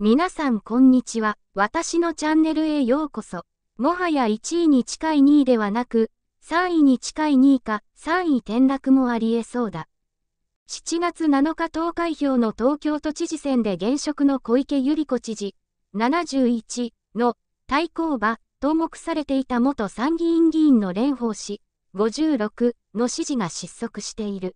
皆さんこんにちは。私のチャンネルへようこそ。もはや1位に近い2位ではなく、3位に近い2位か3位転落もありえそうだ。7月7日投開票の東京都知事選で現職の小池百合子知事、71の対抗馬、投目されていた元参議院議員の蓮舫氏、56の支持が失速している。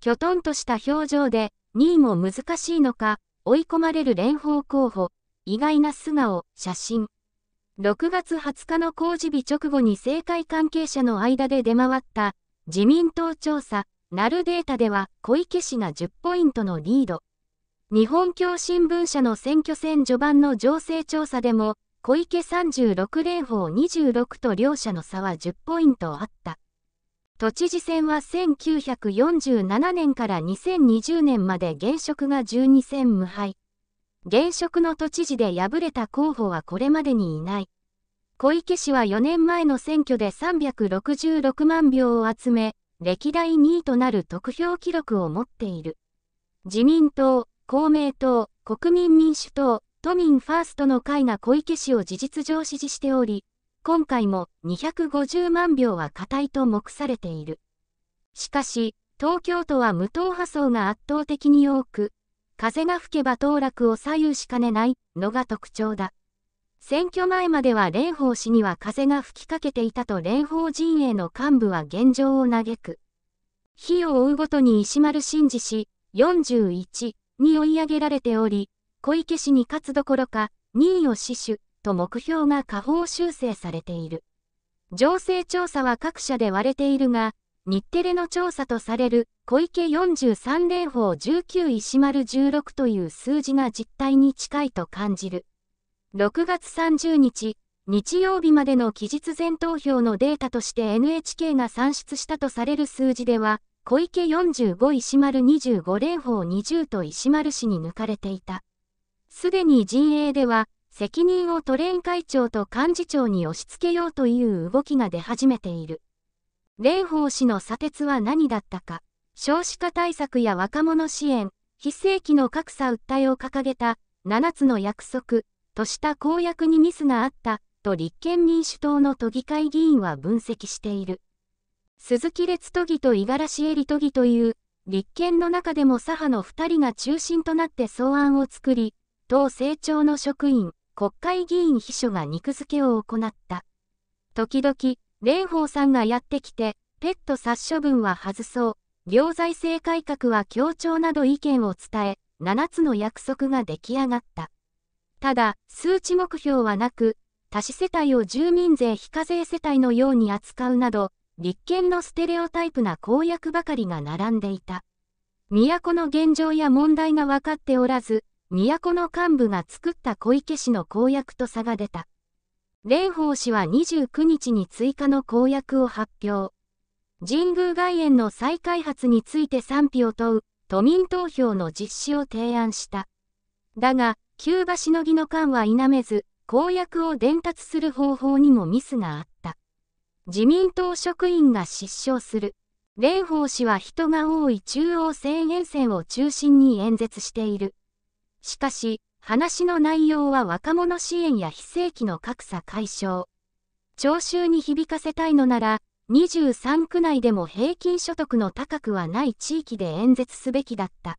きょとんとした表情で、2位も難しいのか、追い込まれる連邦候補、意外な素顔、写真。6月20日の公示日直後に政界関係者の間で出回った自民党調査、なるデータでは小池氏が10ポイントのリード。日本共新聞社の選挙戦序盤の情勢調査でも、小池36連邦26と両者の差は10ポイントあった。都知事選は1947年から2020年まで現職が12戦無敗。現職の都知事で敗れた候補はこれまでにいない。小池氏は4年前の選挙で366万票を集め、歴代2位となる得票記録を持っている。自民党、公明党、国民民主党、都民ファーストの会が小池氏を事実上支持しており、今回も250万票は固いと目されている。しかし、東京都は無党派層が圧倒的に多く、風が吹けば当落を左右しかねないのが特徴だ。選挙前までは蓮舫氏には風が吹きかけていたと蓮舫陣営の幹部は現状を嘆く。火を追うごとに石丸真二氏41に追い上げられており、小池氏に勝つどころか2位を死守、と目標が下方修正されている。情勢調査は各社で割れているが、日テレの調査とされる小池43連法19石丸16という数字が実態に近いと感じる。6月30日、日曜日までの期日前投票のデータとして NHK が算出したとされる数字では、小池45石丸25連邦20と石丸氏に抜かれていた。すでに陣営では、責任をトレイン会長と幹事長に押し付けようという動きが出始めている。蓮舫氏の砂鉄は何だったか、少子化対策や若者支援、非正規の格差訴えを掲げた7つの約束とした公約にミスがあったと立憲民主党の都議会議員は分析している。鈴木列都議と五十嵐恵里都議という立憲の中でも左派の2人が中心となって草案を作り、党政調の職員、国会議員秘書が肉付けを行った。時々、蓮舫さんがやってきて、ペット殺処分は外そう、行財政改革は協調など意見を伝え、7つの約束が出来上がった。ただ、数値目標はなく、多子世帯を住民税非課税世帯のように扱うなど、立憲のステレオタイプな公約ばかりが並んでいた。都の現状や問題が分かっておらず、都の幹部が作った小池氏の公約と差が出た。蓮舫氏は29日に追加の公約を発表。神宮外苑の再開発について賛否を問う都民投票の実施を提案した。だが、急場しのぎの間は否めず、公約を伝達する方法にもミスがあった。自民党職員が失笑する。蓮舫氏は人が多い中央線沿線を中心に演説している。しかし、話の内容は若者支援や非正規の格差解消。聴衆に響かせたいのなら、23区内でも平均所得の高くはない地域で演説すべきだった。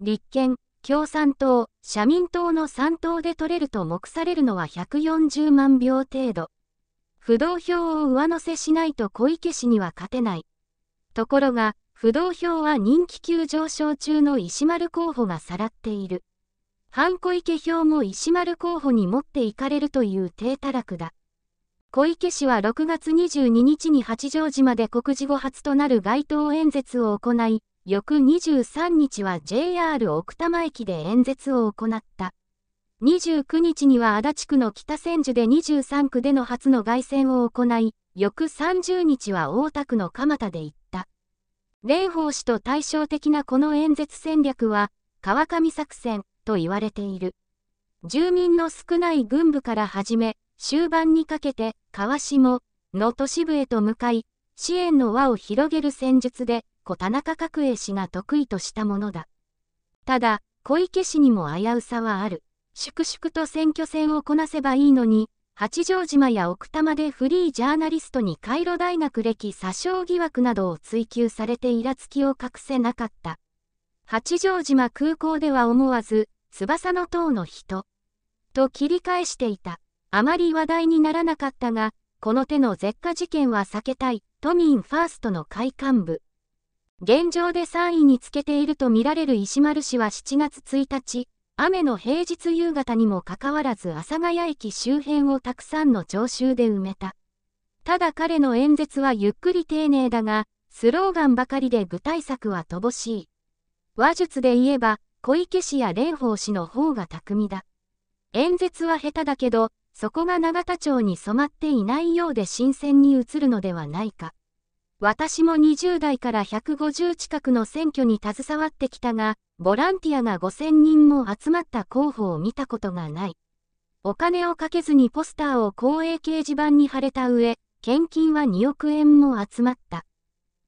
立憲、共産党、社民党の3党で取れると目されるのは140万票程度。不動票を上乗せしないと小池氏には勝てない。ところが、不動票は人気急上昇中の石丸候補がさらっている。半小池票も石丸候補に持っていかれるという低たらくだ。小池氏は6月22日に八丈島で告示後初となる街頭演説を行い、翌23日は JR 奥多摩駅で演説を行った。29日には足立区の北千住で23区での初の凱旋を行い、翌30日は大田区の蒲田で行った。蓮舫氏と対照的なこの演説戦略は、川上作戦、と言われている。住民の少ない軍部から始め、終盤にかけて川下の都市部へと向かい、支援の輪を広げる戦術で、小田中角栄氏が得意としたものだ。ただ、小池氏にも危うさはある。粛々と選挙戦をこなせばいいのに、八丈島や奥多摩でフリージャーナリストにカイロ大学歴詐称疑惑などを追及されてイラつきを隠せなかった。八丈島空港では思わず、翼の塔の人。と切り返していた。あまり話題にならなかったが、この手の絶火事件は避けたい、都民ファーストの会幹部。現状で3位につけているとみられる石丸氏は7月1日、雨の平日夕方にもかかわらず阿佐ヶ谷駅周辺をたくさんの聴衆で埋めた。ただ彼の演説はゆっくり丁寧だが、スローガンばかりで具体策は乏しい。話術で言えば、小池氏や蓮舫氏の方が巧みだ。演説は下手だけど、そこが永田町に染まっていないようで新鮮に映るのではないか。私も20代から150近くの選挙に携わってきたが、ボランティアが5000人も集まった候補を見たことがない。お金をかけずにポスターを公営掲示板に貼れた上、献金は2億円も集まった。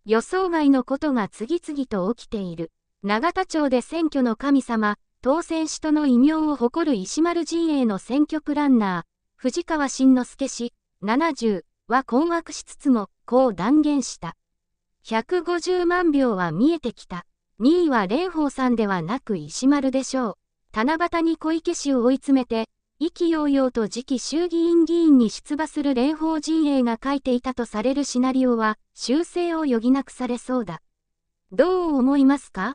予想外のことが次々と起きている。永田町で選挙の神様、当選首との異名を誇る石丸陣営の選挙プランナー、藤川慎之介氏、70は困惑しつつも、こう断言した。150万票は見えてきた。2位は蓮舫さんではなく石丸でしょう。七夕に小池氏を追い詰めて、意気揚々と次期衆議院議員に出馬する蓮舫陣営が書いていたとされるシナリオは、修正を余儀なくされそうだ。どう思いますか